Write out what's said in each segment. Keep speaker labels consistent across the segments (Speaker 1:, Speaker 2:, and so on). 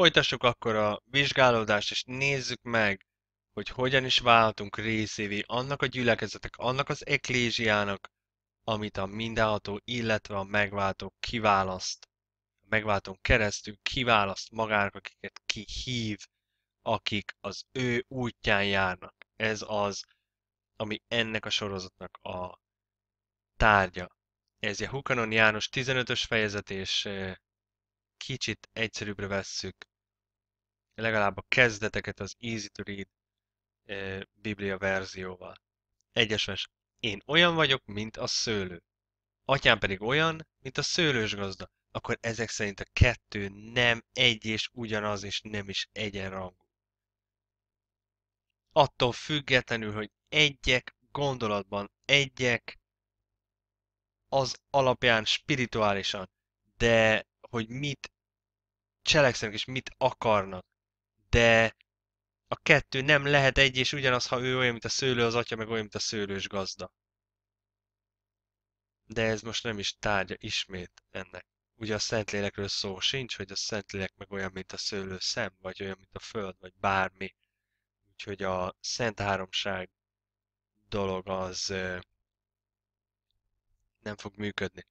Speaker 1: Folytassuk akkor a vizsgálódást, és nézzük meg, hogy hogyan is váltunk részévé annak a gyülekezetek, annak az eklésiának, amit a mindenható, illetve a megváltó kiválaszt. A megváltón keresztül kiválaszt magának, akiket kihív, akik az ő útján járnak. Ez az, ami ennek a sorozatnak a tárgya. Ez a Hukanon János 15-ös fejezet, és eh, kicsit egyszerűbbre vesszük legalább a kezdeteket az Easy to Read e, Biblia verzióval. Egyesves, én olyan vagyok, mint a szőlő. Atyám pedig olyan, mint a szőlős gazda. Akkor ezek szerint a kettő nem egy és ugyanaz, és nem is egyenrangú. Attól függetlenül, hogy egyek gondolatban, egyek az alapján spirituálisan, de hogy mit cselekszenek és mit akarnak, de a kettő nem lehet egy és ugyanaz, ha ő olyan, mint a szőlő az atya, meg olyan, mint a szőlős gazda. De ez most nem is tárgya ismét ennek. Ugye a Szentlélekről szó sincs, hogy a Szentlélek meg olyan, mint a szőlő szem, vagy olyan, mint a föld, vagy bármi. Úgyhogy a Szent Háromság dolog az nem fog működni.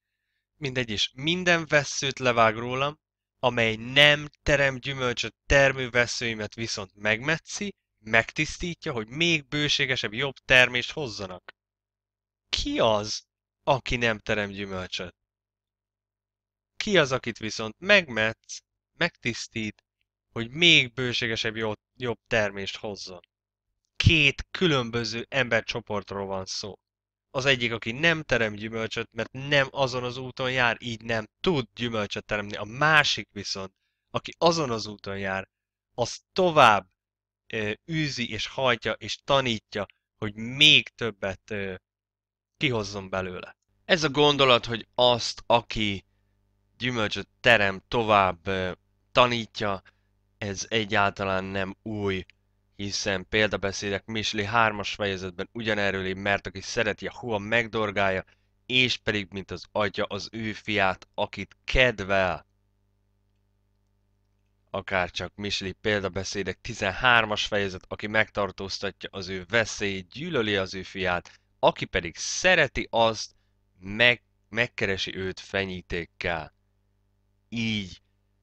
Speaker 1: Mindegy is. Minden vesszőt levág rólam, amely nem terem gyümölcsöt, termőveszőimet viszont megmetszi, megtisztítja, hogy még bőségesebb, jobb termést hozzanak. Ki az, aki nem terem gyümölcsöt? Ki az, akit viszont megmetsz, megtisztít, hogy még bőségesebb, jobb, jobb termést hozzon? Két különböző embercsoportról van szó az egyik, aki nem terem gyümölcsöt, mert nem azon az úton jár, így nem tud gyümölcsöt teremni. A másik viszont, aki azon az úton jár, az tovább ö, űzi és hajtja és tanítja, hogy még többet ö, kihozzon belőle. Ez a gondolat, hogy azt, aki gyümölcsöt terem, tovább ö, tanítja, ez egyáltalán nem új hiszen példabeszédek Misli 3-as fejezetben ugyanerről mert aki szereti a hua megdorgálja, és pedig mint az atya az ő fiát, akit kedvel. Akárcsak Misli példabeszédek 13-as fejezet, aki megtartóztatja az ő veszélyét, gyűlöli az ő fiát, aki pedig szereti azt, meg, megkeresi őt fenyítékkel. Így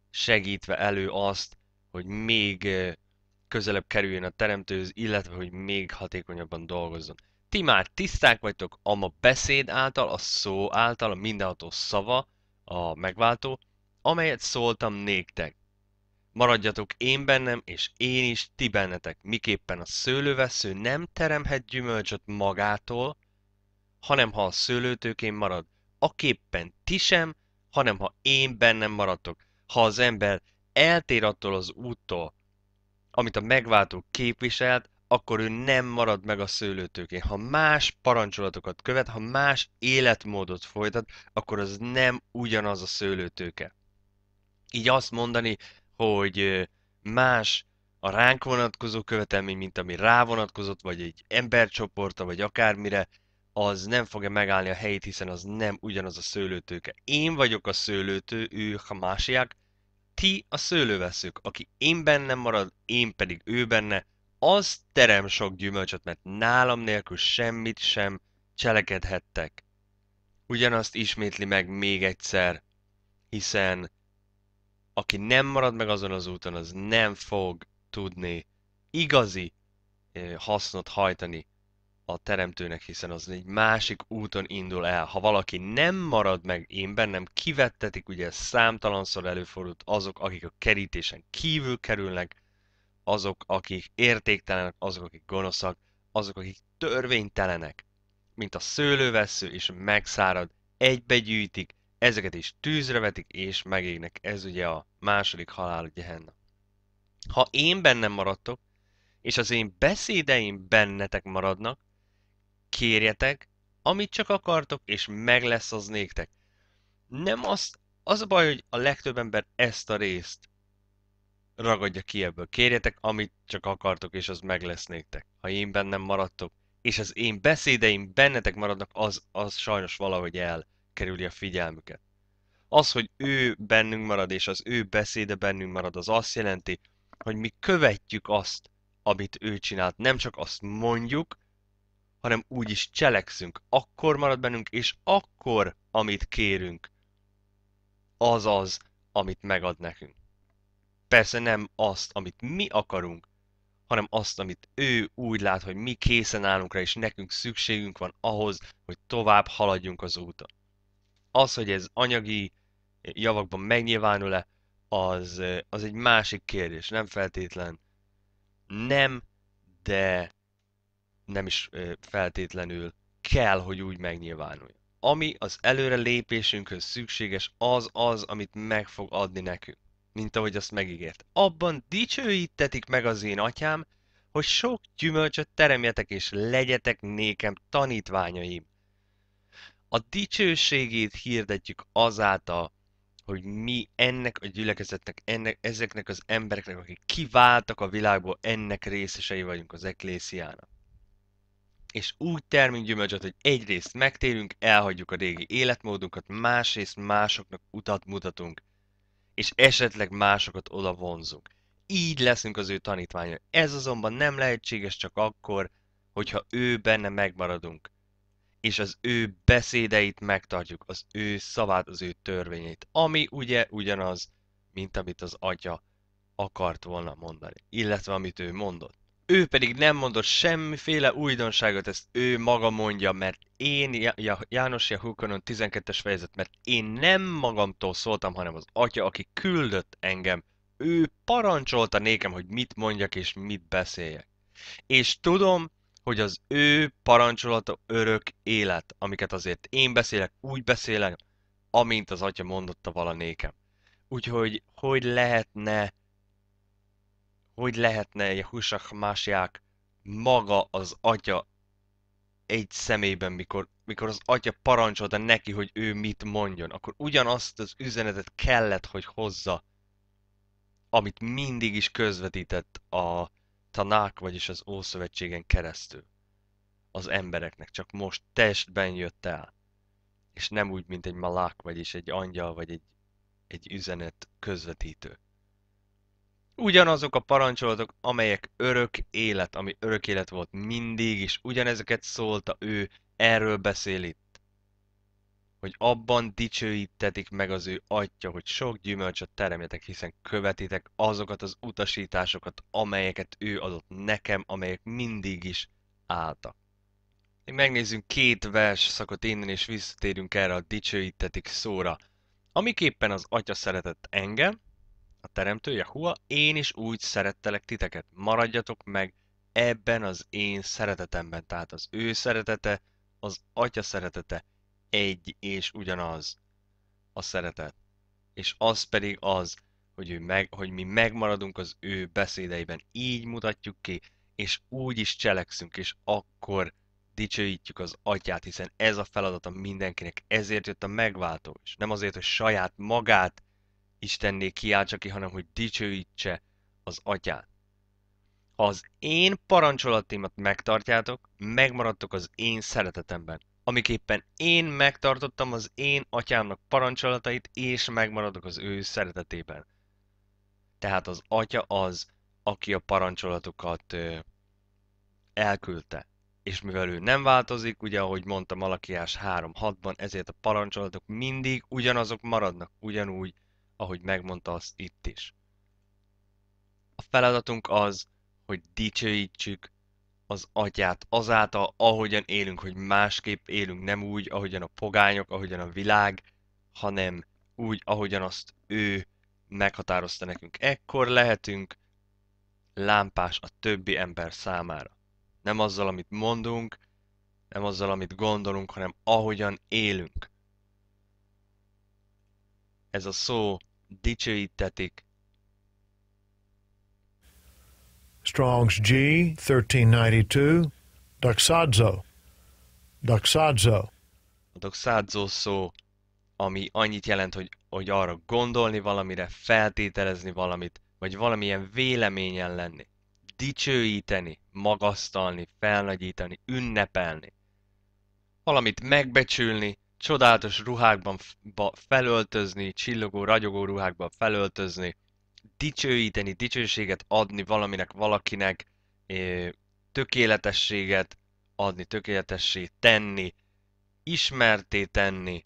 Speaker 1: segítve elő azt, hogy még eh, közelebb kerüljön a teremtőhöz, illetve hogy még hatékonyabban dolgozzon. Ti már tiszták vagytok ama beszéd által, a szó által, a mindenható szava, a megváltó, amelyet szóltam néktek. Maradjatok én bennem, és én is ti bennetek, miképpen a szőlővesző nem teremhet gyümölcsöt magától, hanem ha a szőlőtőkén marad, aképpen ti sem, hanem ha én bennem maradtok. Ha az ember eltér attól az úttól, amit a megváltó képviselt, akkor ő nem marad meg a szőlőtőkén. Ha más parancsolatokat követ, ha más életmódot folytat, akkor az nem ugyanaz a szőlőtőke. Így azt mondani, hogy más a ránk vonatkozó követelmény, mint ami rá vonatkozott, vagy egy embercsoporta, vagy akármire, az nem fogja megállni a helyét, hiszen az nem ugyanaz a szőlőtőke. Én vagyok a szőlőtő, ő a másiak, ti a szőlőveszők, aki én bennem marad, én pedig ő benne, az terem sok gyümölcsöt, mert nálam nélkül semmit sem cselekedhettek. Ugyanazt ismétli meg még egyszer, hiszen aki nem marad meg azon az úton, az nem fog tudni igazi eh, hasznot hajtani a teremtőnek, hiszen az egy másik úton indul el. Ha valaki nem marad meg én bennem, kivettetik, ugye számtalanszor előfordult azok, akik a kerítésen kívül kerülnek, azok, akik értéktelenek, azok, akik gonoszak, azok, akik törvénytelenek, mint a szőlővesző, és megszárad, egybegyűjtik, ezeket is tűzre vetik, és megégnek. Ez ugye a második halál henna. Ha én bennem maradtok, és az én beszédeim bennetek maradnak, kérjetek, amit csak akartok, és meg lesz az néktek. Nem az, az a baj, hogy a legtöbb ember ezt a részt ragadja ki ebből. Kérjetek, amit csak akartok, és az meg lesz néktek. Ha én bennem maradtok, és az én beszédeim bennetek maradnak, az, az sajnos valahogy elkerüli a figyelmüket. Az, hogy ő bennünk marad, és az ő beszéde bennünk marad, az azt jelenti, hogy mi követjük azt, amit ő csinált. Nem csak azt mondjuk, hanem úgy is cselekszünk. Akkor marad bennünk, és akkor, amit kérünk, az az, amit megad nekünk. Persze nem azt, amit mi akarunk, hanem azt, amit ő úgy lát, hogy mi készen állunk rá, és nekünk szükségünk van ahhoz, hogy tovább haladjunk az úton. Az, hogy ez anyagi javakban megnyilvánul-e, az, az egy másik kérdés, nem feltétlen. Nem, de nem is feltétlenül kell, hogy úgy megnyilvánuljon. Ami az előre lépésünkhöz szükséges, az az, amit meg fog adni nekünk, mint ahogy azt megígért. Abban dicsőítetik meg az én atyám, hogy sok gyümölcsöt teremjetek és legyetek nékem tanítványaim. A dicsőségét hirdetjük azáltal, hogy mi ennek a gyülekezetnek, ennek, ezeknek az embereknek, akik kiváltak a világból, ennek részesei vagyunk az eklésiának és úgy termünk gyümölcsöt, hogy egyrészt megtérünk, elhagyjuk a régi életmódunkat, másrészt másoknak utat mutatunk, és esetleg másokat oda vonzunk. Így leszünk az ő tanítványa. Ez azonban nem lehetséges csak akkor, hogyha ő benne megmaradunk, és az ő beszédeit megtartjuk, az ő szavát, az ő törvényeit, ami ugye ugyanaz, mint amit az atya akart volna mondani, illetve amit ő mondott ő pedig nem mondott semmiféle újdonságot, ezt ő maga mondja, mert én, ja, János Jahukonon 12-es fejezet, mert én nem magamtól szóltam, hanem az atya, aki küldött engem. Ő parancsolta nékem, hogy mit mondjak és mit beszéljek. És tudom, hogy az ő parancsolata örök élet, amiket azért én beszélek, úgy beszélek, amint az atya mondotta vala nékem. Úgyhogy hogy lehetne hogy lehetne Yahusha másják maga az atya egy szemében, mikor, mikor az atya parancsolta neki, hogy ő mit mondjon, akkor ugyanazt az üzenetet kellett, hogy hozza, amit mindig is közvetített a tanák, vagyis az Ószövetségen keresztül az embereknek, csak most testben jött el. És nem úgy, mint egy malák, vagyis egy angyal, vagy egy, egy üzenet közvetítő ugyanazok a parancsolatok, amelyek örök élet, ami örök élet volt mindig is, ugyanezeket szólta ő, erről beszél itt. Hogy abban dicsőítetik meg az ő atya, hogy sok gyümölcsöt teremjetek, hiszen követitek azokat az utasításokat, amelyeket ő adott nekem, amelyek mindig is álltak. Még megnézzünk két vers szakot innen, és visszatérünk erre a dicsőítetik szóra. Amiképpen az atya szeretett engem, a teremtő Jahua, én is úgy szerettelek titeket, maradjatok meg ebben az én szeretetemben. Tehát az ő szeretete, az atya szeretete egy és ugyanaz a szeretet. És az pedig az, hogy, ő meg, hogy mi megmaradunk az ő beszédeiben. Így mutatjuk ki, és úgy is cselekszünk, és akkor dicsőítjük az atyát, hiszen ez a feladata mindenkinek. Ezért jött a megváltó, és nem azért, hogy saját magát Istenné kiáltsa ki, hanem hogy dicsőítse az atyát. Ha az én parancsolatimat megtartjátok, megmaradtok az én szeretetemben, amiképpen én megtartottam az én atyámnak parancsolatait, és megmaradok az ő szeretetében. Tehát az atya az, aki a parancsolatokat ö, elküldte. És mivel ő nem változik, ugye ahogy mondtam Alakiás 3.6-ban, ezért a parancsolatok mindig ugyanazok maradnak, ugyanúgy, ahogy megmondta azt itt is. A feladatunk az, hogy dicsőítsük az atyát azáltal, ahogyan élünk, hogy másképp élünk, nem úgy, ahogyan a pogányok, ahogyan a világ, hanem úgy, ahogyan azt ő meghatározta nekünk. Ekkor lehetünk lámpás a többi ember számára. Nem azzal, amit mondunk, nem azzal, amit gondolunk, hanem ahogyan élünk. Ez a szó dicsőítetik.
Speaker 2: Strong's G, 1392, doxadzo, doxadzo.
Speaker 1: A doxadzo szó, ami annyit jelent, hogy, hogy arra gondolni valamire, feltételezni valamit, vagy valamilyen véleményen lenni, dicsőíteni, magasztalni, felnagyítani, ünnepelni, valamit megbecsülni, csodálatos ruhákban felöltözni, csillogó, ragyogó ruhákban felöltözni, dicsőíteni, dicsőséget adni valaminek, valakinek, tökéletességet adni, tökéletessé tenni, ismerté tenni,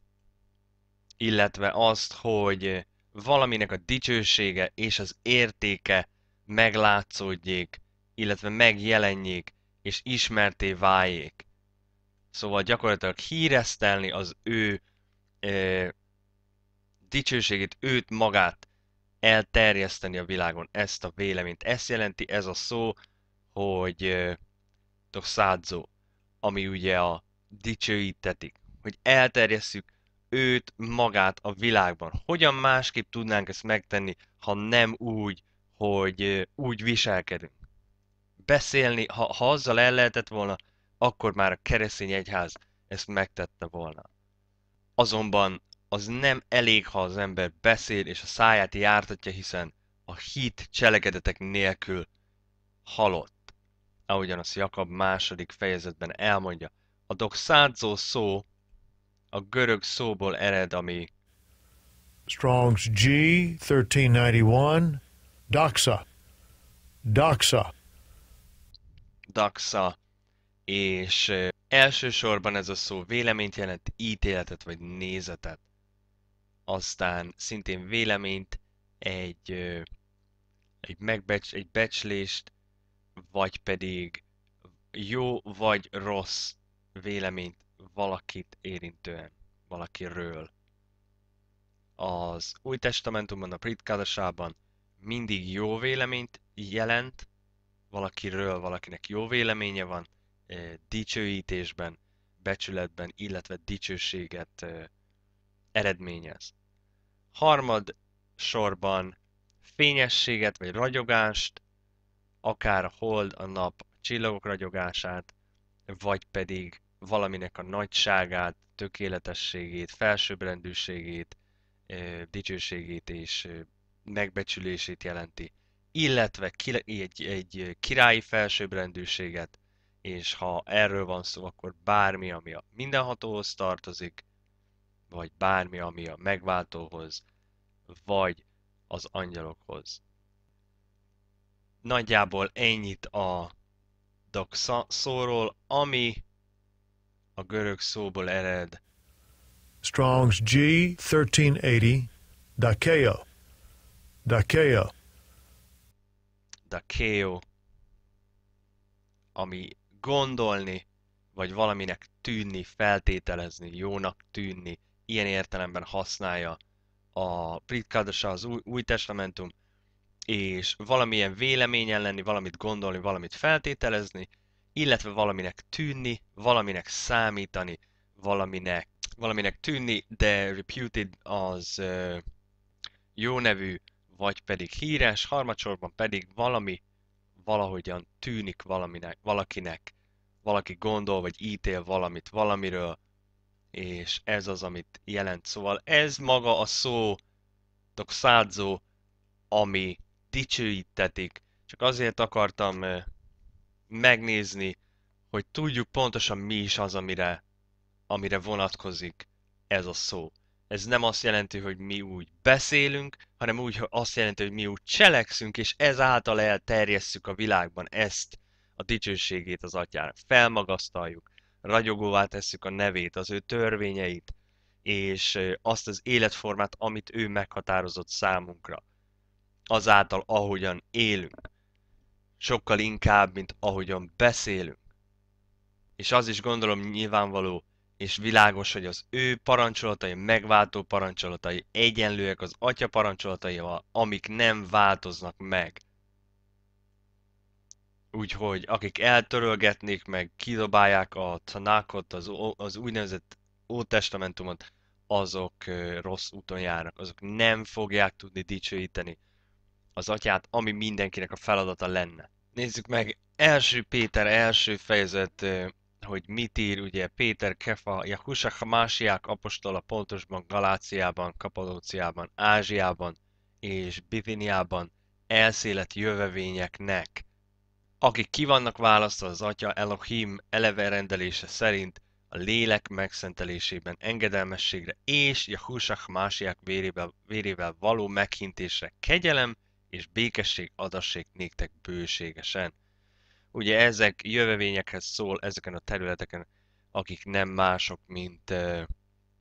Speaker 1: illetve azt, hogy valaminek a dicsősége és az értéke meglátszódjék, illetve megjelenjék és ismerté váljék. Szóval gyakorlatilag híresztelni az ő e, dicsőségét, őt magát elterjeszteni a világon ezt a véleményt. Ezt jelenti ez a szó, hogy toxádzó, ami ugye a dicsőítetik, hogy elterjesszük őt magát a világban. Hogyan másképp tudnánk ezt megtenni, ha nem úgy, hogy úgy viselkedünk? Beszélni, ha, ha azzal el lehetett volna akkor már a keresztény egyház ezt megtette volna. Azonban az nem elég, ha az ember beszél és a száját jártatja, hiszen a hit cselekedetek nélkül halott. Ahogyan azt Jakab második fejezetben elmondja, a doxádzó szó a görög szóból ered, ami
Speaker 2: Strong's G 1391 doxa doxa
Speaker 1: doxa és elsősorban ez a szó véleményt jelent, ítéletet vagy nézetet. Aztán szintén véleményt, egy, egy, megbecs, egy becslést, vagy pedig jó vagy rossz véleményt valakit érintően, valakiről. Az Új Testamentumban, a Pritkádasában mindig jó véleményt jelent, valakiről valakinek jó véleménye van, dicsőítésben, becsületben, illetve dicsőséget eredményez. Harmad sorban fényességet vagy ragyogást, akár a hold, a nap, a csillagok ragyogását, vagy pedig valaminek a nagyságát, tökéletességét, felsőbbrendűségét, dicsőségét és megbecsülését jelenti, illetve egy, egy királyi felsőbbrendűséget, és ha erről van szó, akkor bármi, ami a mindenhatóhoz tartozik, vagy bármi, ami a megváltóhoz, vagy az angyalokhoz. Nagyjából ennyit a doxa szóról, ami a görög szóból ered.
Speaker 2: Strong's G 1380 Dakeo Dakeo
Speaker 1: Dakeo ami gondolni, vagy valaminek tűnni, feltételezni, jónak tűnni, ilyen értelemben használja a Brit Kadasa, az új, új testamentum, és valamilyen véleményen lenni, valamit gondolni, valamit feltételezni, illetve valaminek tűnni, valaminek számítani, valaminek, valaminek tűnni, de reputed az ö, jó nevű, vagy pedig híres, harmadsorban pedig valami valahogyan tűnik valaminek, valakinek, valaki gondol, vagy ítél valamit valamiről, és ez az, amit jelent. Szóval ez maga a szó, toxádzó, ami dicsőítetik. Csak azért akartam eh, megnézni, hogy tudjuk pontosan mi is az, amire, amire vonatkozik ez a szó. Ez nem azt jelenti, hogy mi úgy beszélünk, hanem úgy hogy azt jelenti, hogy mi úgy cselekszünk, és ezáltal elterjesszük a világban ezt, a dicsőségét az atyának. Felmagasztaljuk, ragyogóvá tesszük a nevét, az ő törvényeit, és azt az életformát, amit ő meghatározott számunkra. Azáltal, ahogyan élünk. Sokkal inkább, mint ahogyan beszélünk. És az is gondolom nyilvánvaló, és világos, hogy az ő parancsolatai, megváltó parancsolatai egyenlőek az atya parancsolataival, amik nem változnak meg. Úgyhogy akik eltörölgetnék meg, kidobálják a tanákot, az, az úgynevezett ótestamentumot, azok rossz úton járnak, azok nem fogják tudni dicsőíteni az atyát, ami mindenkinek a feladata lenne. Nézzük meg első Péter első fejezet hogy mit ír ugye Péter Kefa, Jakusa Hamásiák apostola pontosban Galáciában, Kapadóciában, Ázsiában és Bitiniában elszélet jövevényeknek, akik ki vannak választva az Atya Elohim eleve rendelése szerint a lélek megszentelésében, engedelmességre és Jakusa Hamásiák vérével, vérével való meghintésre kegyelem és békesség adassék néktek bőségesen. Ugye ezek jövevényekhez szól ezeken a területeken, akik nem mások, mint uh,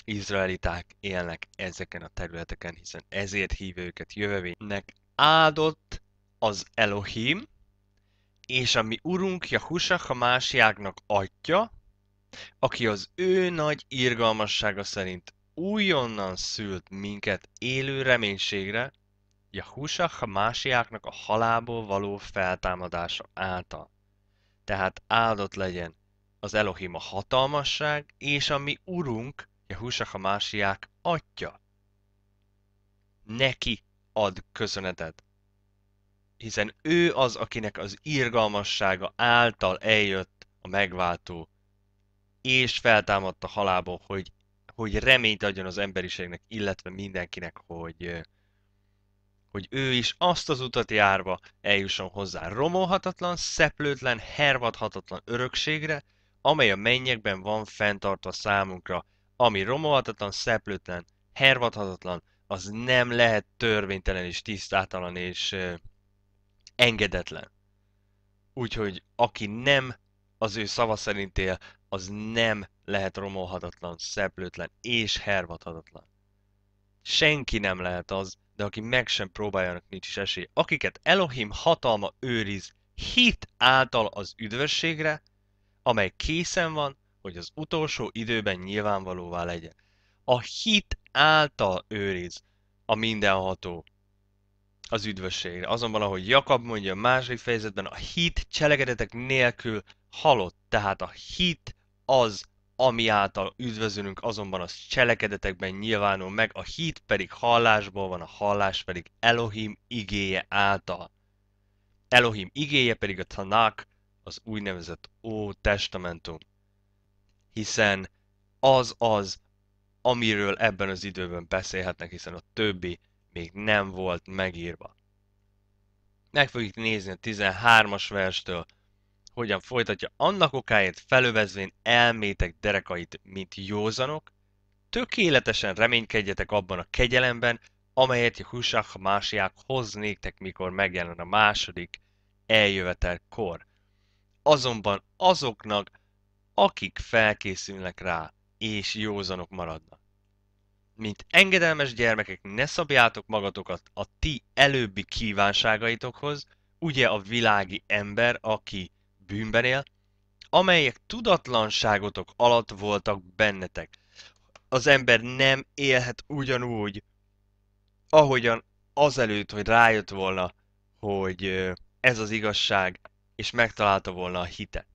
Speaker 1: izraeliták élnek ezeken a területeken, hiszen ezért hív őket jövevénynek. Áldott az Elohim, és a mi urunk Jahusa Hamásiáknak atya, aki az ő nagy irgalmassága szerint újonnan szült minket élő reménységre, Jahusa Hamásiáknak a halából való feltámadása által. Tehát áldott legyen az Elohim a hatalmasság, és a mi Urunk, a másiák atya. Neki ad köszönetet, hiszen ő az, akinek az irgalmassága által eljött a megváltó, és feltámadta halából, hogy, hogy reményt adjon az emberiségnek, illetve mindenkinek, hogy, hogy ő is azt az utat járva eljusson hozzá romolhatatlan, szeplőtlen, hervadhatatlan örökségre, amely a mennyekben van fenntartva számunkra. Ami romolhatatlan, szeplőtlen, hervadhatatlan, az nem lehet törvénytelen és tisztátalan és euh, engedetlen. Úgyhogy aki nem az ő szava szerint él, az nem lehet romolhatatlan, szeplőtlen és hervadhatatlan. Senki nem lehet az, de aki meg sem próbáljanak, nincs is esély. Akiket Elohim hatalma őriz hit által az üdvösségre, amely készen van, hogy az utolsó időben nyilvánvalóvá legyen. A hit által őriz a mindenható az üdvösségre. Azonban, ahogy Jakab mondja a második fejezetben, a hit cselekedetek nélkül halott. Tehát a hit az, ami által üdvözülünk azonban az cselekedetekben nyilvánul meg, a hit pedig hallásból van, a hallás pedig Elohim igéje által. Elohim igéje pedig a Tanak, az úgynevezett Ó Testamentum. Hiszen az az, amiről ebben az időben beszélhetnek, hiszen a többi még nem volt megírva. Meg fogjuk nézni a 13-as verstől hogyan folytatja annak okáért felövezvén elmétek derekait, mint józanok, tökéletesen reménykedjetek abban a kegyelemben, amelyet Husach Másiák hoznéktek, mikor megjelen a második eljövetelkor. Azonban azoknak, akik felkészülnek rá, és józanok maradnak. Mint engedelmes gyermekek, ne szabjátok magatokat a ti előbbi kívánságaitokhoz, ugye a világi ember, aki bűnben él, amelyek tudatlanságotok alatt voltak bennetek. Az ember nem élhet ugyanúgy, ahogyan azelőtt, hogy rájött volna, hogy ez az igazság, és megtalálta volna a hite.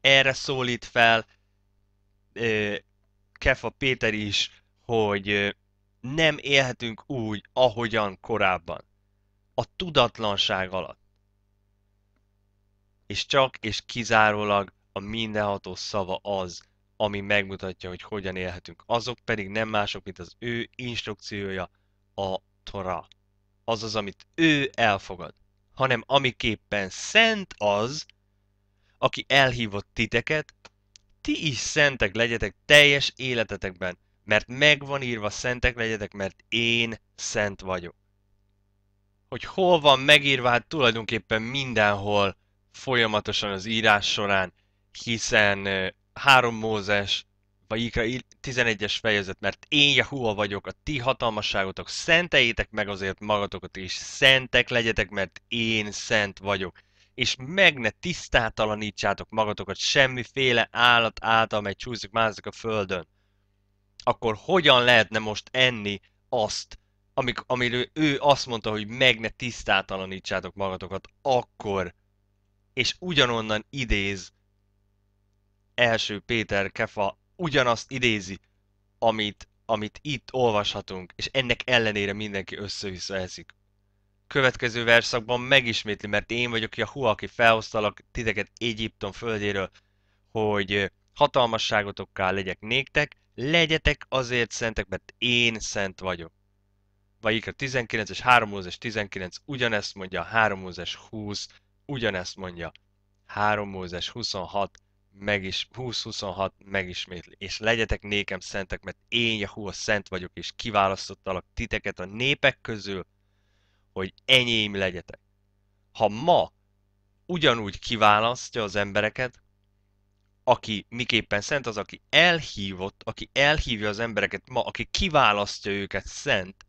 Speaker 1: Erre szólít fel Kefa Péter is, hogy nem élhetünk úgy, ahogyan korábban. A tudatlanság alatt és csak és kizárólag a mindenható szava az, ami megmutatja, hogy hogyan élhetünk. Azok pedig nem mások, mint az ő instrukciója, a Tora. Azaz, amit ő elfogad, hanem amiképpen szent az, aki elhívott titeket, ti is szentek legyetek teljes életetekben, mert megvan írva szentek legyetek, mert én szent vagyok. Hogy hol van megírva, hát tulajdonképpen mindenhol, folyamatosan az írás során, hiszen három Mózes, vagy Ikra 11-es fejezet, mert én Jahua vagyok, a ti hatalmasságotok, szentejétek meg azért magatokat és szentek legyetek, mert én szent vagyok. És meg ne tisztátalanítsátok magatokat semmiféle állat által, mely csúszik, mászik a földön. Akkor hogyan lehetne most enni azt, amik, amiről ő azt mondta, hogy meg ne tisztátalanítsátok magatokat, akkor és ugyanonnan idéz első Péter Kefa, ugyanazt idézi, amit, amit itt olvashatunk, és ennek ellenére mindenki össze-vissza eszik. Következő verszakban megismétli, mert én vagyok a hua, aki felhoztalak titeket Egyiptom földjéről, hogy hatalmasságotokká legyek néktek, legyetek azért szentek, mert én szent vagyok. Vagy a 19 es 3 és 19 ugyanezt mondja a 3 20 ugyanezt mondja. 3 Mózes 26, meg is, 20-26 megismétli. És legyetek nékem szentek, mert én a szent vagyok, és kiválasztottalak titeket a népek közül, hogy enyém legyetek. Ha ma ugyanúgy kiválasztja az embereket, aki miképpen szent, az aki elhívott, aki elhívja az embereket ma, aki kiválasztja őket szent,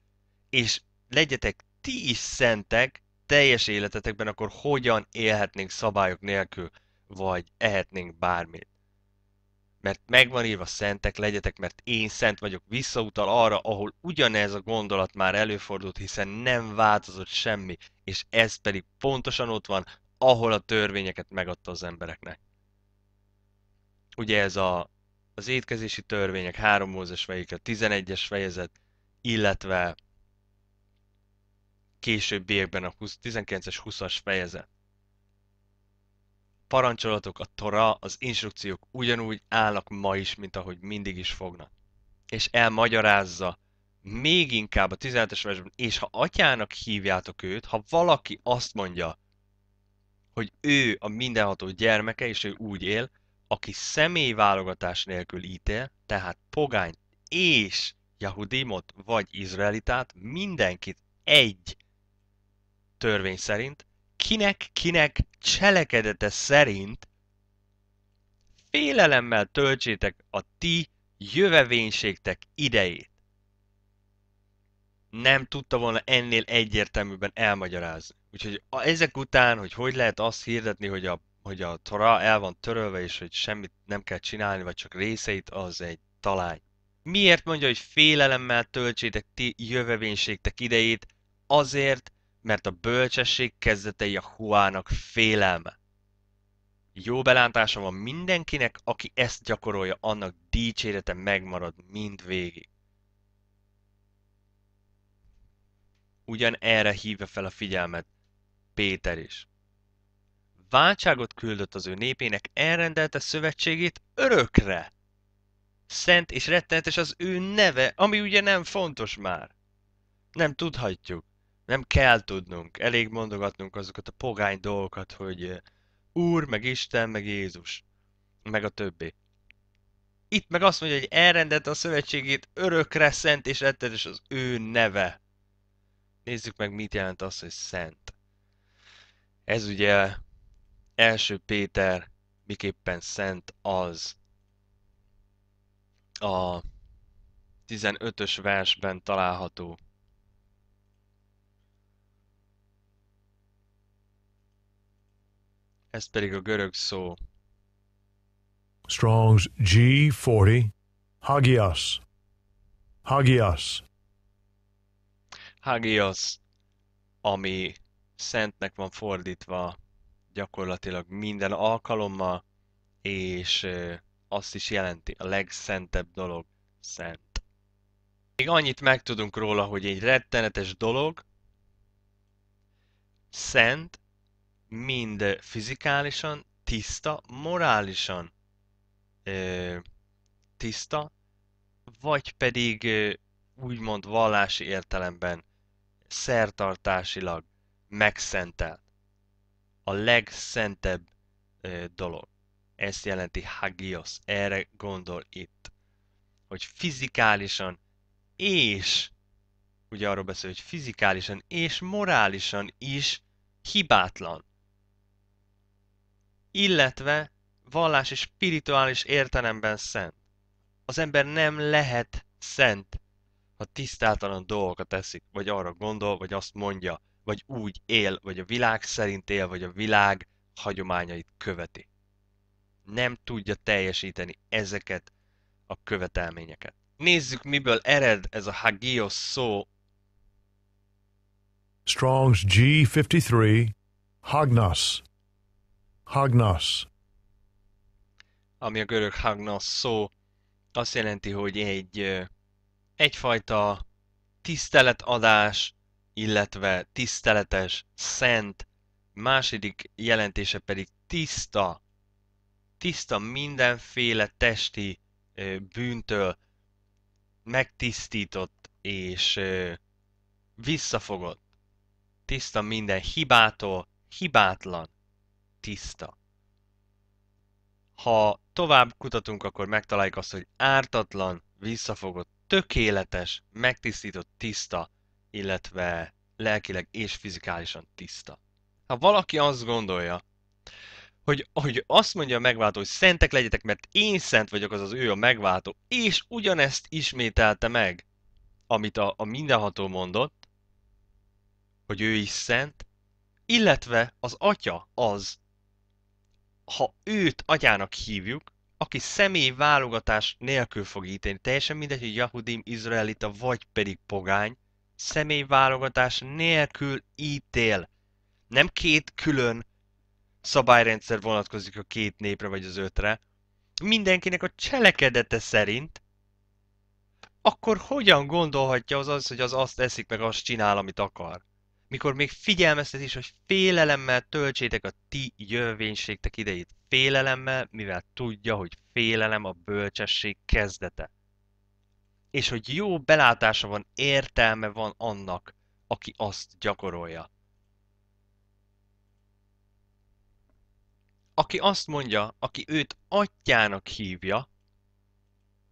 Speaker 1: és legyetek ti is szentek, teljes életetekben, akkor hogyan élhetnénk szabályok nélkül, vagy ehetnénk bármit? Mert megvan írva szentek legyetek, mert én szent vagyok, visszautal arra, ahol ugyanez a gondolat már előfordult, hiszen nem változott semmi, és ez pedig pontosan ott van, ahol a törvényeket megadta az embereknek. Ugye ez a, az étkezési törvények, 3 Mózes fejéke, 11-es fejezet, illetve későbbiekben a 19-es 20-as fejezet. Parancsolatok, a tora, az instrukciók ugyanúgy állnak ma is, mint ahogy mindig is fognak. És elmagyarázza még inkább a 17-es versben, és ha atyának hívjátok őt, ha valaki azt mondja, hogy ő a mindenható gyermeke, és ő úgy él, aki személyválogatás nélkül ítél, tehát pogány és Jahudimot vagy Izraelitát, mindenkit egy törvény szerint, kinek-kinek cselekedete szerint félelemmel töltsétek a ti jövevénységtek idejét. Nem tudta volna ennél egyértelműbben elmagyarázni. Úgyhogy ezek után, hogy hogy lehet azt hirdetni, hogy a, hogy a tora el van törölve, és hogy semmit nem kell csinálni, vagy csak részeit, az egy talány. Miért mondja, hogy félelemmel töltsétek ti jövevénységtek idejét? Azért, mert a bölcsesség kezdetei a huának félelme. Jó belántása van mindenkinek, aki ezt gyakorolja, annak dicsérete megmarad mind végig. Ugyan erre hívja fel a figyelmet Péter is. Váltságot küldött az ő népének, elrendelte szövetségét örökre. Szent és rettenetes az ő neve, ami ugye nem fontos már. Nem tudhatjuk. Nem kell tudnunk, elég mondogatnunk azokat a pogány dolgokat, hogy eh, Úr, meg Isten, meg Jézus, meg a többi. Itt meg azt mondja, hogy elrendelte a szövetségét örökre szent és rettetes az ő neve. Nézzük meg, mit jelent az, hogy szent. Ez ugye első Péter miképpen szent az. A 15-ös versben található. ez pedig a görög szó.
Speaker 2: Strong's G40, Hagias. Hagias.
Speaker 1: Hagias, ami szentnek van fordítva gyakorlatilag minden alkalommal, és azt is jelenti a legszentebb dolog, szent. Még annyit megtudunk róla, hogy egy rettenetes dolog, szent, mind fizikálisan, tiszta, morálisan ö, tiszta, vagy pedig ö, úgymond vallási értelemben szertartásilag megszentelt. A legszentebb ö, dolog. Ezt jelenti hagios. Erre gondol itt. Hogy fizikálisan és ugye arról beszél, hogy fizikálisan és morálisan is hibátlan illetve vallás és spirituális értelemben szent. Az ember nem lehet szent, ha tisztátalan dolgokat teszik, vagy arra gondol, vagy azt mondja, vagy úgy él, vagy a világ szerint él, vagy a világ hagyományait követi. Nem tudja teljesíteni ezeket a követelményeket. Nézzük, miből ered ez a hagios szó.
Speaker 2: Strong's G53, Hagnas hagnos.
Speaker 1: Ami a görög hagnos szó, azt jelenti, hogy egy egyfajta tiszteletadás, illetve tiszteletes, szent, második jelentése pedig tiszta, tiszta mindenféle testi bűntől, megtisztított és visszafogott, tiszta minden hibától, hibátlan tiszta. Ha tovább kutatunk, akkor megtaláljuk azt, hogy ártatlan, visszafogott, tökéletes, megtisztított, tiszta, illetve lelkileg és fizikálisan tiszta. Ha valaki azt gondolja, hogy, hogy azt mondja a megváltó, hogy szentek legyetek, mert én szent vagyok, az az ő a megváltó, és ugyanezt ismételte meg, amit a, a mindenható mondott, hogy ő is szent, illetve az atya az, ha őt atyának hívjuk, aki személy válogatás nélkül fog ítélni, teljesen mindegy, hogy Jahudim, Izraelita vagy pedig pogány, személy válogatás nélkül ítél. Nem két külön szabályrendszer vonatkozik a két népre vagy az ötre, mindenkinek a cselekedete szerint, akkor hogyan gondolhatja az az, hogy az azt eszik meg, azt csinál, amit akar? mikor még figyelmeztetés, hogy félelemmel töltsétek a ti jövénységtek idejét. Félelemmel, mivel tudja, hogy félelem a bölcsesség kezdete. És hogy jó belátása van, értelme van annak, aki azt gyakorolja. Aki azt mondja, aki őt atyának hívja,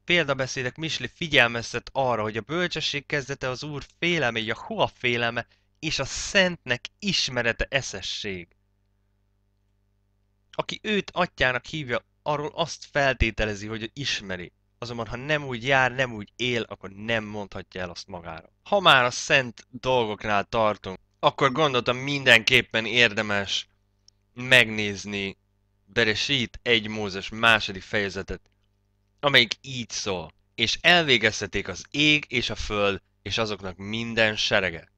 Speaker 1: példabeszédek Misli figyelmeztet arra, hogy a bölcsesség kezdete az úr félelme, a hua félelme, és a szentnek ismerete eszesség. Aki őt atyának hívja, arról azt feltételezi, hogy ismeri. Azonban, ha nem úgy jár, nem úgy él, akkor nem mondhatja el azt magára. Ha már a szent dolgoknál tartunk, akkor gondoltam mindenképpen érdemes megnézni Beresít egy Mózes második fejezetet, amelyik így szól. És elvégezteték az ég és a föld és azoknak minden serege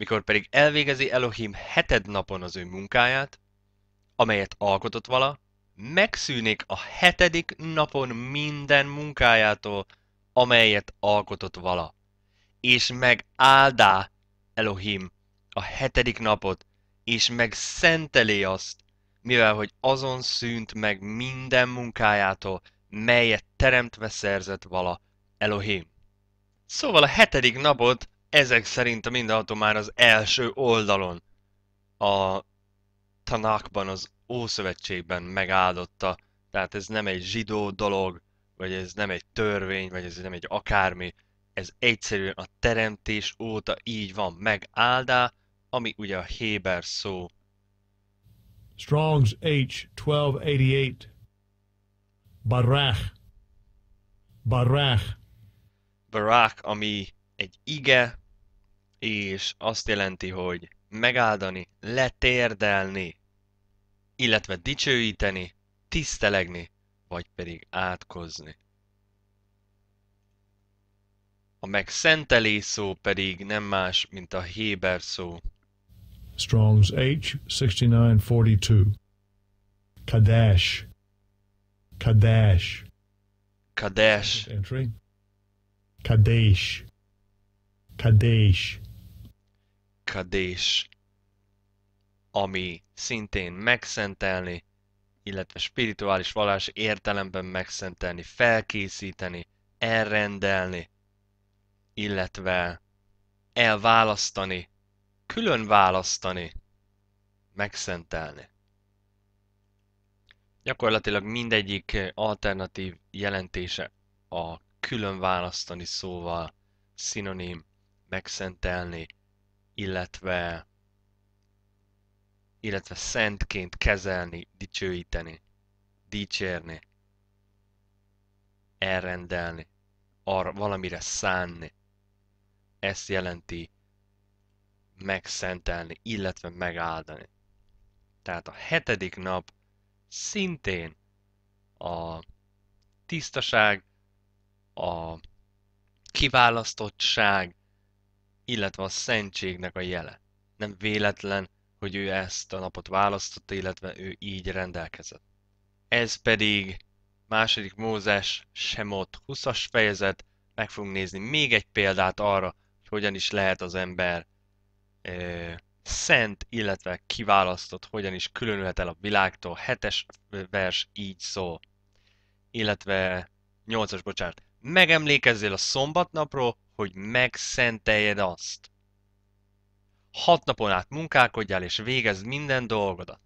Speaker 1: mikor pedig elvégezi Elohim heted napon az ő munkáját, amelyet alkotott vala, megszűnik a hetedik napon minden munkájától, amelyet alkotott vala. És megáldá Elohim a hetedik napot, és megszenteli azt, mivel hogy azon szűnt meg minden munkájától, melyet teremtve szerzett vala Elohim. Szóval a hetedik napot ezek szerint a mindenható már az első oldalon a Tanákban, az Ószövetségben megáldotta. Tehát ez nem egy zsidó dolog, vagy ez nem egy törvény, vagy ez nem egy akármi. Ez egyszerűen a teremtés óta így van megáldá, ami ugye a Héber szó.
Speaker 2: Strong's H 1288 Barach Barach
Speaker 1: Barach, ami egy ige, és azt jelenti, hogy megáldani, letérdelni, illetve dicsőíteni, tisztelegni, vagy pedig átkozni. A megszentelé szó pedig nem más, mint a Héber szó.
Speaker 2: Strong's H 6942. Kadesh. Kadesh.
Speaker 1: Kadesh.
Speaker 2: Kadesh. Kadés.
Speaker 1: Kadés. Ami szintén megszentelni, illetve spirituális vallás értelemben megszentelni, felkészíteni, elrendelni, illetve elválasztani, külön választani, megszentelni. Gyakorlatilag mindegyik alternatív jelentése a külön választani szóval szinonim megszentelni, illetve, illetve szentként kezelni, dicsőíteni, dicsérni, elrendelni, arra valamire szánni. Ezt jelenti megszentelni, illetve megáldani. Tehát a hetedik nap szintén a tisztaság, a kiválasztottság, illetve a szentségnek a jele. Nem véletlen, hogy ő ezt a napot választotta, illetve ő így rendelkezett. Ez pedig második Mózes Semot 20-as fejezet, meg fogunk nézni még egy példát arra, hogy hogyan is lehet az ember ö, szent, illetve kiválasztott, hogyan is különülhet el a világtól. Hetes vers így szól, illetve nyolcas, bocsánat megemlékezzél a szombatnapról, hogy megszenteljed azt. Hat napon át munkálkodjál és végezd minden dolgodat.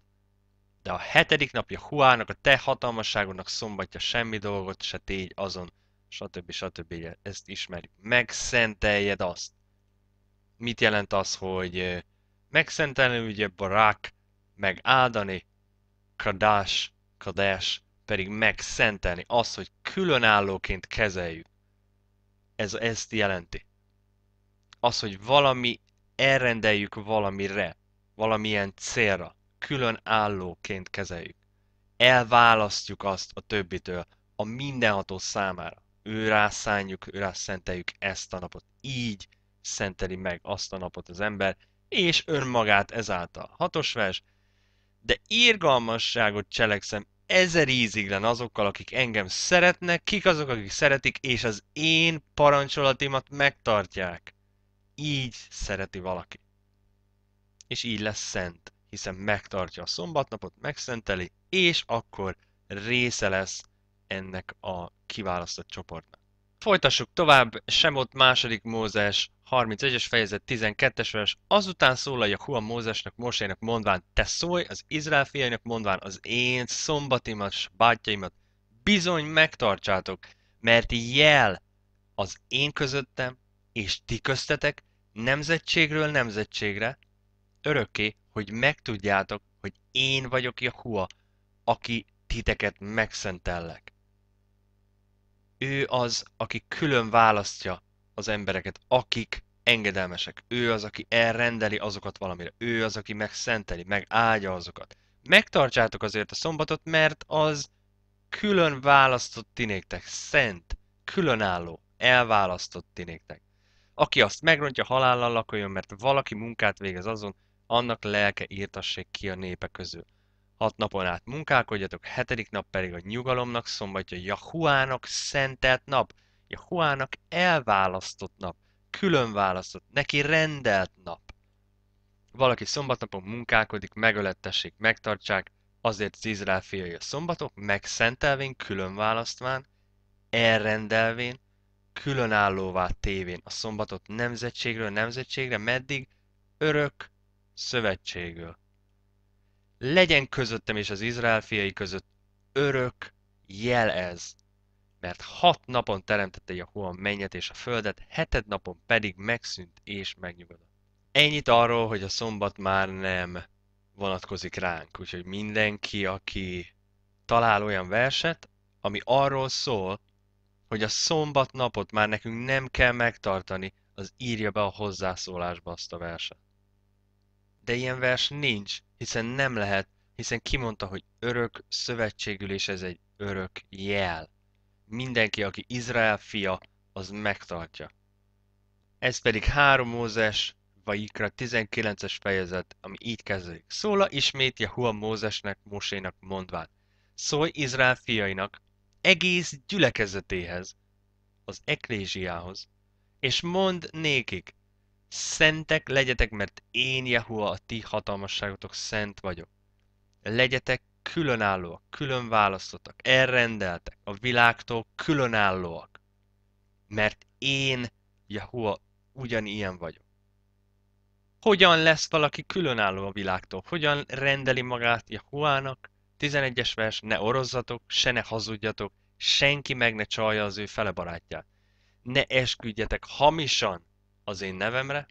Speaker 1: De a hetedik napja Huának, a te hatalmasságodnak szombatja semmi dolgot se tégy azon, stb. stb. Ezt ismerjük. Megszenteljed azt. Mit jelent az, hogy megszentelni ugye Barák, meg Ádani, Kadás, Kadás, pedig megszentelni. Az, hogy különállóként kezeljük. Ez ezt jelenti. Az, hogy valami elrendeljük valamire, valamilyen célra, különállóként kezeljük. Elválasztjuk azt a többitől, a mindenható számára. Ő rászánjuk, ő rászenteljük ezt a napot. Így szenteli meg azt a napot az ember, és önmagát ezáltal. Hatos vers, de írgalmasságot cselekszem ezer íziglen azokkal, akik engem szeretnek, kik azok, akik szeretik, és az én parancsolatimat megtartják. Így szereti valaki. És így lesz szent, hiszen megtartja a szombatnapot, megszenteli, és akkor része lesz ennek a kiválasztott csoportnak. Folytassuk tovább, Semot második Mózes 31-es fejezet 12-es vers, azután szólaljak Juan Mózesnek, Mosének mondván, te szólj az Izrael fiainak mondván, az én szombatimat, bátyjaimat bizony megtartsátok, mert jel az én közöttem, és ti köztetek, nemzetségről nemzetségre, örökké, hogy megtudjátok, hogy én vagyok Jahua, aki titeket megszentellek. Ő az, aki külön választja az embereket, akik engedelmesek. Ő az, aki elrendeli azokat valamire. Ő az, aki megszenteli, megáldja azokat. Megtartsátok azért a szombatot, mert az külön választott tinéktek, szent, különálló, elválasztott tinéktek. Aki azt megrontja, halállal lakoljon, mert valaki munkát végez azon, annak lelke írtassék ki a népe közül. Hat napon át munkálkodjatok, hetedik nap pedig a nyugalomnak, szombatja Jahuának szentelt nap, hogy a Huának elválasztott nap, külön választott, neki rendelt nap. Valaki szombatnapon munkálkodik, megölettessék, megtartsák, azért az Izrael fiai a szombatok, megszentelvén, külön választván, elrendelvén, különállóvá tévén a szombatot nemzetségről nemzetségre, meddig örök szövetségről. Legyen közöttem és az Izrael fiai között örök jel ez, mert hat napon teremtette Jahua mennyet és a földet, heted napon pedig megszűnt és megnyugodott. Ennyit arról, hogy a szombat már nem vonatkozik ránk, úgyhogy mindenki, aki talál olyan verset, ami arról szól, hogy a szombat napot már nekünk nem kell megtartani, az írja be a hozzászólásba azt a verset. De ilyen vers nincs, hiszen nem lehet, hiszen kimondta, hogy örök szövetségülés ez egy örök jel mindenki, aki Izrael fia, az megtartja. Ez pedig három Mózes, vagy Ikra 19-es fejezet, ami így kezdődik. Szóla ismét Jehua Mózesnek, Mosénak mondván. Szólj Izrael fiainak, egész gyülekezetéhez, az eklésiához, és mond nékik, szentek legyetek, mert én Jehua a ti hatalmasságotok szent vagyok. Legyetek különállóak, külön választottak, elrendeltek, a világtól különállóak. Mert én, Jahua, ugyanilyen vagyok. Hogyan lesz valaki különálló a világtól? Hogyan rendeli magát Jahuának? 11-es vers, ne orozzatok, se ne hazudjatok, senki meg ne csalja az ő fele barátját. Ne esküdjetek hamisan az én nevemre,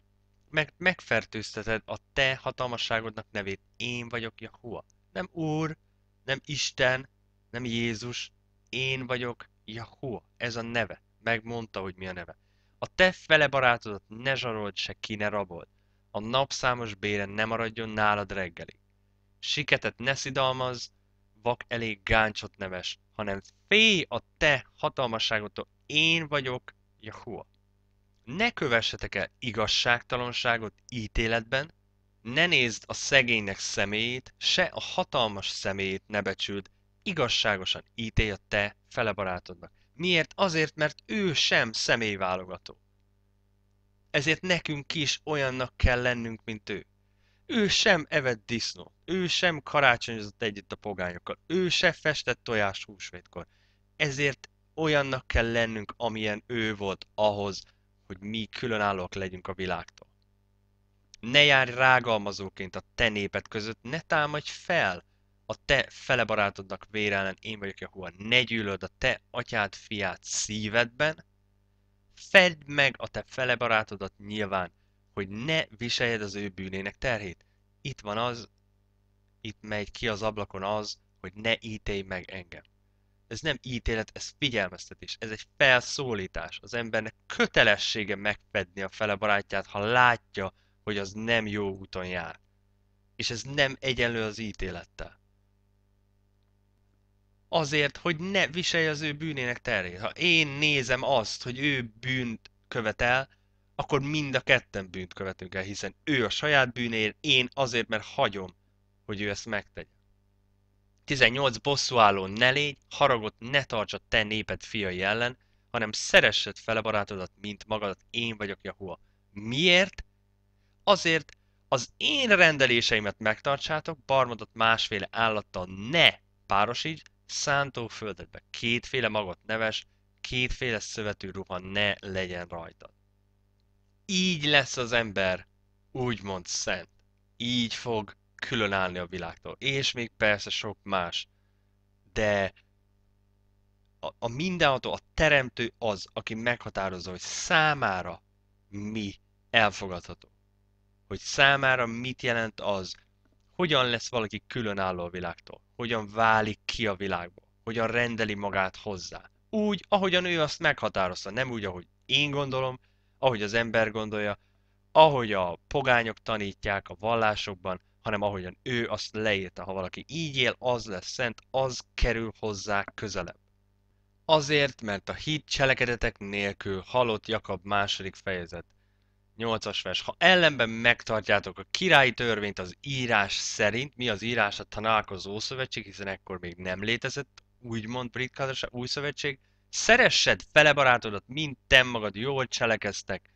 Speaker 1: meg megfertőzteted a te hatalmasságodnak nevét, én vagyok Jahua. Nem úr, nem Isten, nem Jézus, én vagyok Jahua, ez a neve. Megmondta, hogy mi a neve. A te fele barátodat ne zsarold, se ki ne rabold. A napszámos béren ne maradjon nálad reggeli. Siketet ne szidalmaz, vak elég gáncsot neves, hanem félj a te hatalmasságotól, én vagyok Jahua. Ne kövessetek el igazságtalanságot ítéletben, ne nézd a szegénynek személyét, se a hatalmas személyét ne becsüld, igazságosan ítélj a te barátodnak. Miért? Azért, mert ő sem személyválogató. Ezért nekünk is olyannak kell lennünk, mint ő. Ő sem evett disznó, ő sem karácsonyozott együtt a pogányokkal, ő se festett tojást húsvétkor. Ezért olyannak kell lennünk, amilyen ő volt ahhoz, hogy mi különállóak legyünk a világtól. Ne járj rágalmazóként a te néped között, ne támadj fel! A te felebarátodnak barátodnak ellen én vagyok Jehova, ne gyűlöd a te atyád fiát szívedben, fedd meg a te felebarátodat nyilván, hogy ne viseljed az ő bűnének terhét. Itt van az, itt megy ki az ablakon az, hogy ne ítélj meg engem. Ez nem ítélet, ez figyelmeztetés, ez egy felszólítás. Az embernek kötelessége megfedni a barátját, ha látja, hogy az nem jó úton jár. És ez nem egyenlő az ítélettel. Azért, hogy ne viselje az ő bűnének terét. Ha én nézem azt, hogy ő bűnt követel, akkor mind a ketten bűnt követünk el, hiszen ő a saját bűnér, én azért, mert hagyom, hogy ő ezt megtegye. 18 álló, ne légy, haragot ne tarts a te néped fiai ellen, hanem szeressed fele barátodat, mint magadat, én vagyok Jahua. Miért? azért az én rendeléseimet megtartsátok, barmadat másféle állattal ne párosíts, szántóföldetbe kétféle magot neves, kétféle szövetű ruha ne legyen rajtad. Így lesz az ember úgymond szent. Így fog különállni a világtól. És még persze sok más. De a, a mindenható, a teremtő az, aki meghatározza, hogy számára mi elfogadható hogy számára mit jelent az, hogyan lesz valaki különálló a világtól, hogyan válik ki a világból? hogyan rendeli magát hozzá. Úgy, ahogyan ő azt meghatározta, nem úgy, ahogy én gondolom, ahogy az ember gondolja, ahogy a pogányok tanítják a vallásokban, hanem ahogyan ő azt leírta, ha valaki így él, az lesz szent, az kerül hozzá közelebb. Azért, mert a hit cselekedetek nélkül halott Jakab második fejezet. 8-as vers. Ha ellenben megtartjátok a királyi törvényt az írás szerint, mi az írás a tanálkozó szövetség, hiszen ekkor még nem létezett, úgymond brit kázása, új szövetség, szeressed fele barátodat, mint te magad jól cselekeztek,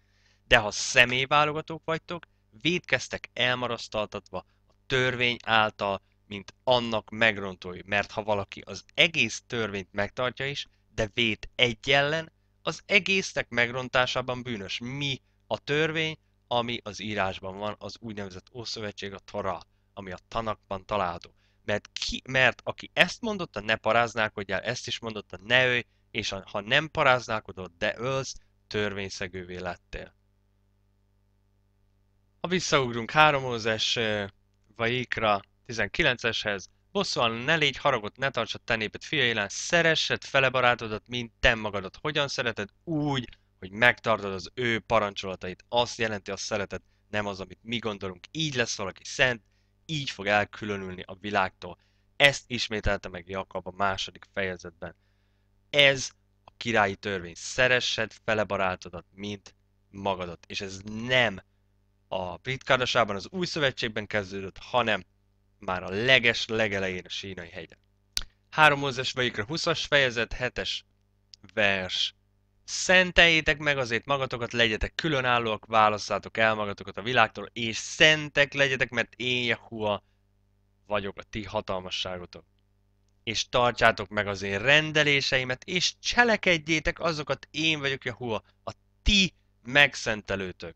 Speaker 1: de ha személyválogatók vagytok, védkeztek elmarasztaltatva a törvény által, mint annak megrontói, mert ha valaki az egész törvényt megtartja is, de vét egy ellen, az egésznek megrontásában bűnös. Mi a törvény, ami az írásban van, az úgynevezett Ószövetség, a Tora, ami a tanakban található. Mert, ki, mert aki ezt mondotta, ne paráználkodjál, ezt is mondotta, ne ölj, és ha nem paráználkodod, de ölsz, törvényszegővé lettél. Ha visszaugrunk 3 Mózes Vaikra 19-eshez, bosszúan ne légy haragot, ne tarts a tenépet néped fiailán, szeressed fele barátodat, mint te magadat. Hogyan szereted? Úgy, hogy megtartod az ő parancsolatait. Azt jelenti a szeretet, nem az, amit mi gondolunk. Így lesz valaki szent, így fog elkülönülni a világtól. Ezt ismételte meg Jakab a második fejezetben. Ez a királyi törvény. Szeressed fele barátodat, mint magadat. És ez nem a brit kárdasában, az új szövetségben kezdődött, hanem már a leges legelején a sínai hegyen. 3 Mózes 20-as fejezet, 7-es vers. Szenteljétek meg azért magatokat, legyetek különállóak, válasszátok el magatokat a világtól, és szentek legyetek, mert én Jehua vagyok a ti hatalmasságotok. És tartsátok meg az én rendeléseimet, és cselekedjétek azokat, én vagyok Jehua, a ti megszentelőtök.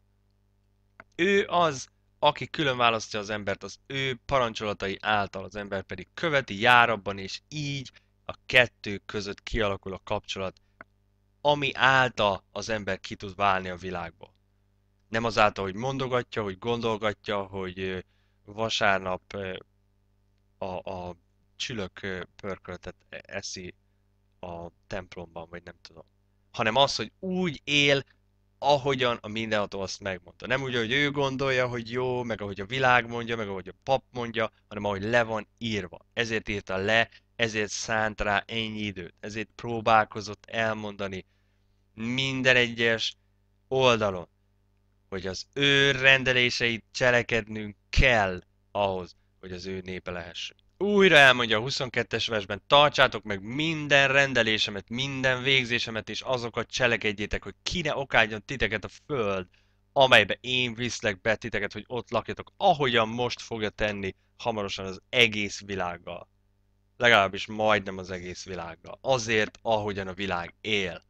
Speaker 1: Ő az, aki külön választja az embert az ő parancsolatai által, az ember pedig követi járabban, és így a kettő között kialakul a kapcsolat, ami által az ember ki tud válni a világba. Nem azáltal, hogy mondogatja, hogy gondolgatja, hogy vasárnap a, a csülök pörköltet e-, eszi a templomban, vagy nem tudom. Hanem az, hogy úgy él, ahogyan a mindenható azt megmondta. Nem úgy, hogy ő gondolja, hogy jó, meg ahogy a világ mondja, meg ahogy a pap mondja, hanem ahogy le van írva. Ezért írta le, ezért szánt rá ennyi időt, ezért próbálkozott elmondani minden egyes oldalon, hogy az ő rendeléseit cselekednünk kell ahhoz, hogy az ő népe lehessünk. Újra elmondja a 22-es versben, tartsátok meg minden rendelésemet, minden végzésemet, és azokat cselekedjétek, hogy ki ne okádjon titeket a föld, amelybe én viszlek be titeket, hogy ott lakjatok, ahogyan most fogja tenni hamarosan az egész világgal. Legalábbis majdnem az egész világgal. Azért, ahogyan a világ él.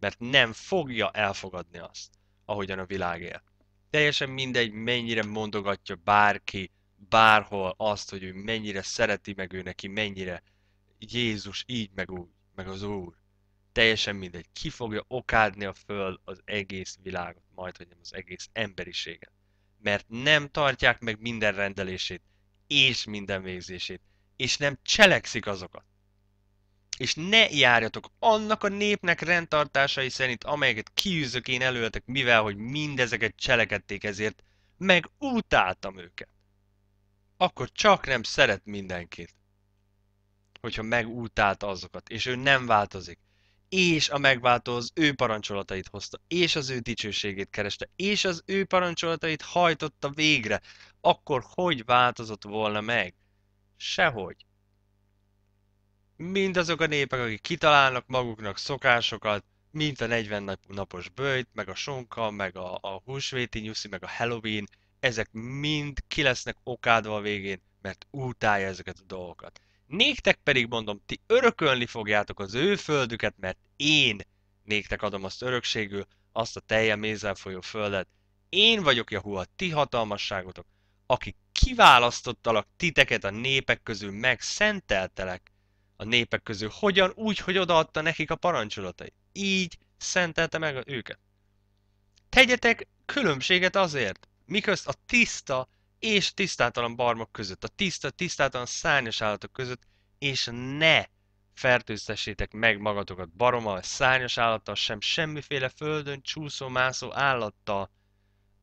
Speaker 1: Mert nem fogja elfogadni azt, ahogyan a világ él. Teljesen mindegy, mennyire mondogatja bárki, bárhol azt, hogy ő mennyire szereti meg ő neki, mennyire Jézus így meg úgy, meg az Úr. Teljesen mindegy. Ki fogja okádni a föld az egész világot, majd hogy nem az egész emberiséget. Mert nem tartják meg minden rendelését, és minden végzését, és nem cselekszik azokat. És ne járjatok annak a népnek rendtartásai szerint, amelyeket kiűzök én előletek, mivel hogy mindezeket cselekedték, ezért utáltam őket akkor csak nem szeret mindenkit, hogyha megútált azokat, és ő nem változik. És a megváltó az ő parancsolatait hozta, és az ő dicsőségét kereste, és az ő parancsolatait hajtotta végre. Akkor hogy változott volna meg? Sehogy. Mindazok a népek, akik kitalálnak maguknak szokásokat, mint a 40 napos bőjt, meg a sonka, meg a, a húsvéti nyuszi, meg a Halloween, ezek mind ki lesznek okádva a végén, mert utálja ezeket a dolgokat. Néktek pedig mondom, ti örökölni fogjátok az ő földüket, mert én néktek adom azt örökségül, azt a telje mézzel folyó földet. Én vagyok Jahua, ti hatalmasságotok, aki kiválasztottalak titeket a népek közül, megszenteltelek a népek közül. Hogyan? Úgy, hogy odaadta nekik a parancsolatait. Így szentelte meg őket. Tegyetek különbséget azért, miközt a tiszta és tisztátalan barmok között, a tiszta, tisztátalan szárnyas állatok között, és ne fertőztessétek meg magatokat baroma, szárnyas állattal, sem semmiféle földön csúszó-mászó állattal,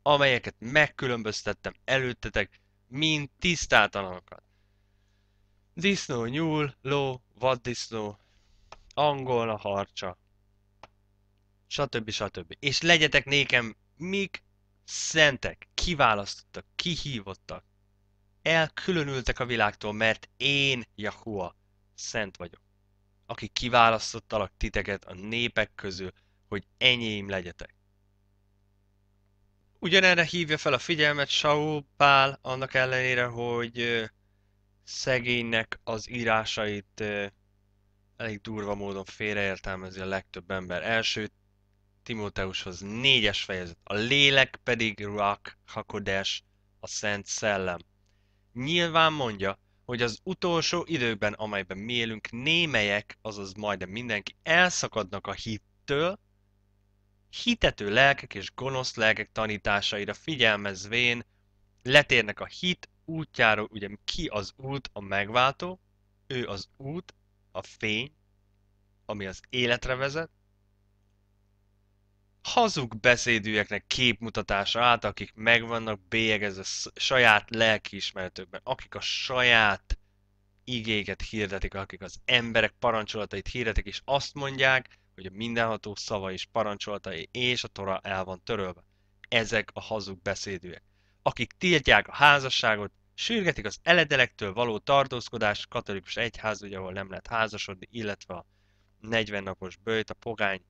Speaker 1: amelyeket megkülönböztettem előttetek, mint tisztátalanokat. Disznó, nyúl, ló, vaddisznó, angol a harcsa, stb. stb. És legyetek nékem mik szentek, kiválasztottak, kihívottak, elkülönültek a világtól, mert én, Jahua, szent vagyok, aki kiválasztottalak titeket a népek közül, hogy enyém legyetek. Ugyanerre hívja fel a figyelmet Saul Pál, annak ellenére, hogy szegénynek az írásait elég durva módon félreértelmezi a legtöbb ember. Első Timóteushoz négyes fejezet, a lélek pedig Ruach Hakodes, a Szent Szellem. Nyilván mondja, hogy az utolsó időkben, amelyben mi élünk, némelyek, azaz majdnem mindenki elszakadnak a hittől, hitető lelkek és gonosz lelkek tanításaira figyelmezvén letérnek a hit útjáról, ugye ki az út a megváltó, ő az út, a fény, ami az életre vezet, hazug beszédűeknek képmutatása át, akik megvannak bélyegezve saját lelkiismeretükben, akik a saját igéket hirdetik, akik az emberek parancsolatait hirdetik, és azt mondják, hogy a mindenható szava és parancsolatai és a tora el van törölve. Ezek a hazug beszédűek, akik tiltják a házasságot, sürgetik az eledelektől való tartózkodást katolikus egyház, ugye, ahol nem lehet házasodni, illetve a 40 napos bőjt, a pogány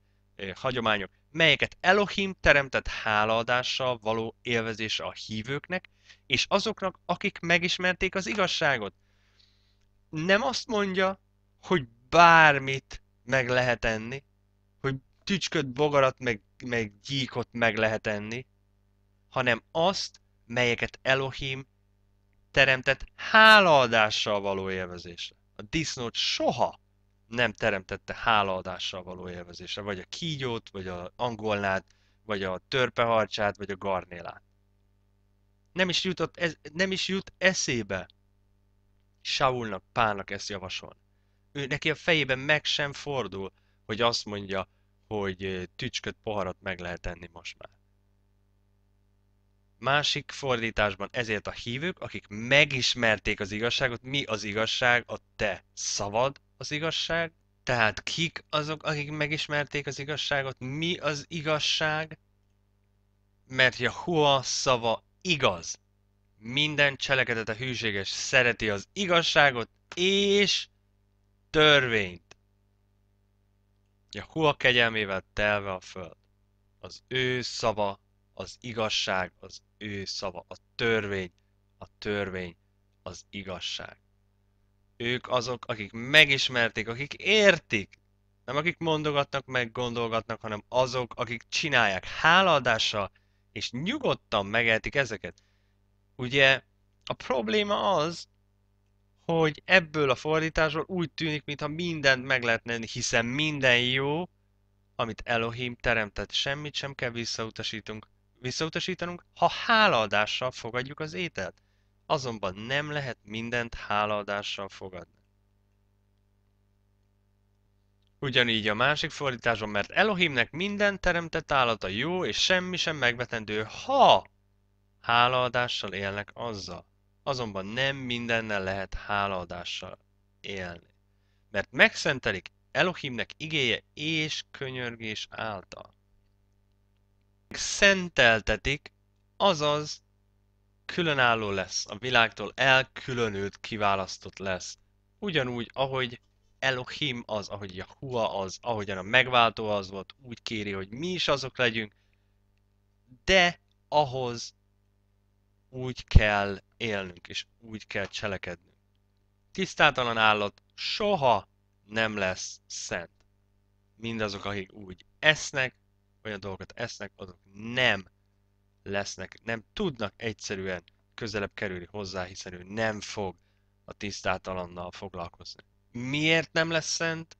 Speaker 1: hagyományok, melyeket Elohim teremtett hálaadással való élvezése a hívőknek, és azoknak, akik megismerték az igazságot. Nem azt mondja, hogy bármit meg lehet enni, hogy tücsköt, bogarat, meg, meg gyíkot meg lehet enni, hanem azt, melyeket Elohim teremtett hálaadással való élvezésre. A disznót soha nem teremtette hálaadással való élvezésre, vagy a kígyót, vagy a angolnát, vagy a törpeharcsát, vagy a garnélát. Nem is, jutott, ez, nem is jut eszébe Saulnak, Pálnak ezt javasolni. Ő neki a fejében meg sem fordul, hogy azt mondja, hogy tücsköt, poharat meg lehet enni most már. Másik fordításban ezért a hívők, akik megismerték az igazságot, mi az igazság, a te szavad, az igazság, tehát kik azok, akik megismerték az igazságot, mi az igazság, mert Jahua szava igaz. Minden a hűséges, szereti az igazságot és törvényt. Jahua kegyelmével telve a föld. Az ő szava, az igazság, az ő szava, a törvény, a törvény, az igazság ők azok, akik megismerték, akik értik. Nem akik mondogatnak, meg gondolgatnak, hanem azok, akik csinálják hálaadással, és nyugodtan megeltik ezeket. Ugye a probléma az, hogy ebből a fordításból úgy tűnik, mintha mindent meg lehetne hiszen minden jó, amit Elohim teremtett. Semmit sem kell visszautasítunk, visszautasítanunk, ha hálaadással fogadjuk az ételt. Azonban nem lehet mindent hálaadással fogadni. Ugyanígy a másik fordításban, mert Elohimnek minden teremtett állata jó, és semmi sem megvetendő, ha hálaadással élnek azzal. Azonban nem mindennel lehet hálaadással élni. Mert megszentelik Elohimnek igéje és könyörgés által. Szenteltetik, azaz különálló lesz, a világtól elkülönült, kiválasztott lesz. Ugyanúgy, ahogy Elohim az, ahogy a Hua, az, ahogyan a megváltó az volt, úgy kéri, hogy mi is azok legyünk, de ahhoz úgy kell élnünk, és úgy kell cselekednünk. Tisztátalan állat soha nem lesz szent. Mindazok, akik úgy esznek, olyan dolgokat esznek, azok nem lesznek, nem tudnak egyszerűen közelebb kerülni hozzá, hiszen ő nem fog a tisztátalannal foglalkozni. Miért nem lesz szent?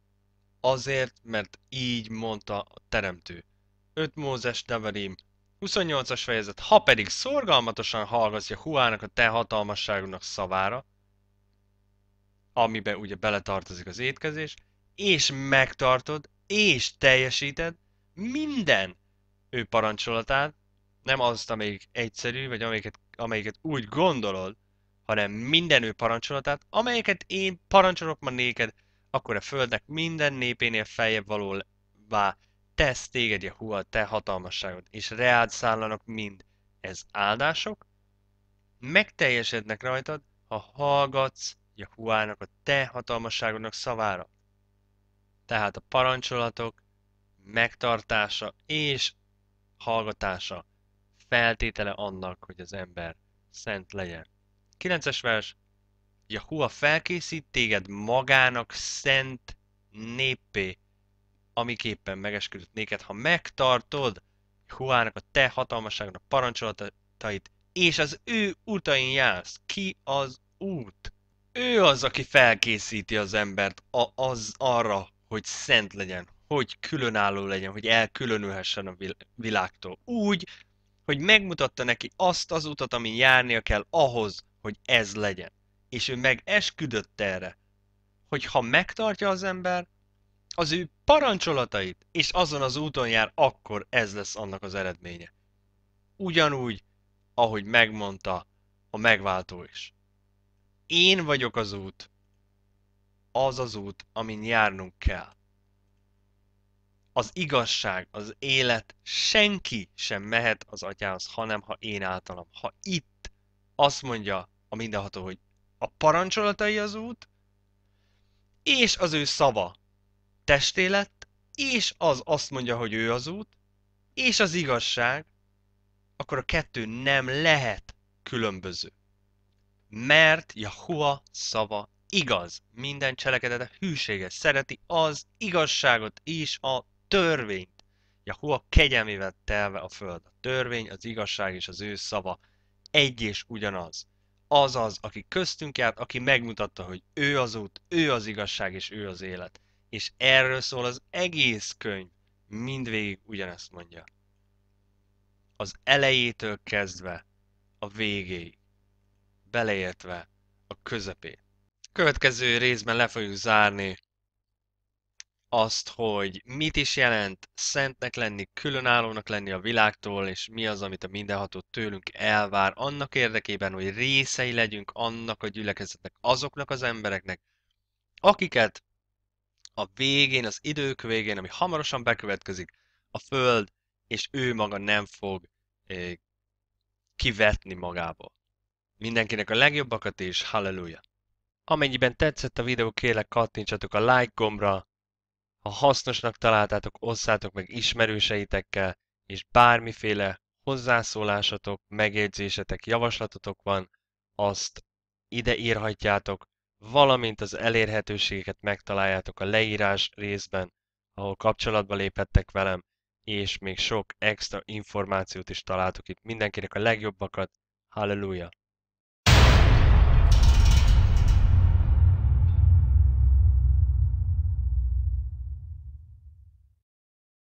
Speaker 1: Azért, mert így mondta a teremtő. 5 Mózes Neverim 28-as fejezet, ha pedig szorgalmatosan hallgatja Huának a te hatalmasságunknak szavára, amiben ugye beletartozik az étkezés, és megtartod, és teljesíted minden ő parancsolatát, nem azt, amelyik egyszerű, vagy amelyiket, amelyiket úgy gondolod, hanem minden ő parancsolatát, amelyiket én parancsolok ma néked, akkor a földnek minden népénél feljebb vá tesz téged, a a te hatalmasságot, és reád szállanak mind. Ez áldások, megteljesednek rajtad, ha hallgatsz Jahuának, a te hatalmasságodnak szavára. Tehát a parancsolatok megtartása és hallgatása feltétele annak, hogy az ember szent legyen. 9-es vers. Jahua felkészít téged magának szent néppé, amiképpen megesküdött néked, ha megtartod Huának a te hatalmaságnak parancsolatait, és az ő utain jársz. Ki az út? Ő az, aki felkészíti az embert a, az arra, hogy szent legyen, hogy különálló legyen, hogy elkülönülhessen a világtól. Úgy, hogy megmutatta neki azt az utat, amin járnia kell ahhoz, hogy ez legyen. És ő megesküdött erre, hogy ha megtartja az ember, az ő parancsolatait, és azon az úton jár, akkor ez lesz annak az eredménye. Ugyanúgy, ahogy megmondta a megváltó is. Én vagyok az út, az az út, amin járnunk kell az igazság, az élet, senki sem mehet az atyához, hanem ha én általam. Ha itt azt mondja a mindenható, hogy a parancsolatai az út, és az ő szava testé lett, és az azt mondja, hogy ő az út, és az igazság, akkor a kettő nem lehet különböző. Mert Jahua szava igaz, minden cselekedete hűséges, szereti az igazságot és a törvényt. Jahua kegyelmével telve a föld. A törvény, az igazság és az ő szava egy és ugyanaz. Az az, aki köztünk járt, aki megmutatta, hogy ő az út, ő az igazság és ő az élet. És erről szól az egész könyv. Mindvégig ugyanezt mondja. Az elejétől kezdve a végéig. Beleértve a közepét. Következő részben le fogjuk zárni azt, hogy mit is jelent szentnek lenni, különállónak lenni a világtól, és mi az, amit a mindenható tőlünk elvár, annak érdekében, hogy részei legyünk annak a gyülekezetnek, azoknak az embereknek, akiket a végén, az idők végén, ami hamarosan bekövetkezik, a Föld és ő maga nem fog eh, kivetni magából. Mindenkinek a legjobbakat és halleluja! Amennyiben tetszett a videó, kérlek kattintsatok a like gombra, ha hasznosnak találtátok, osszátok meg ismerőseitekkel, és bármiféle hozzászólásatok, megjegyzésetek, javaslatotok van, azt ide írhatjátok, valamint az elérhetőségeket megtaláljátok a leírás részben, ahol kapcsolatba léphettek velem, és még sok extra információt is találtok itt. Mindenkinek a legjobbakat, halleluja!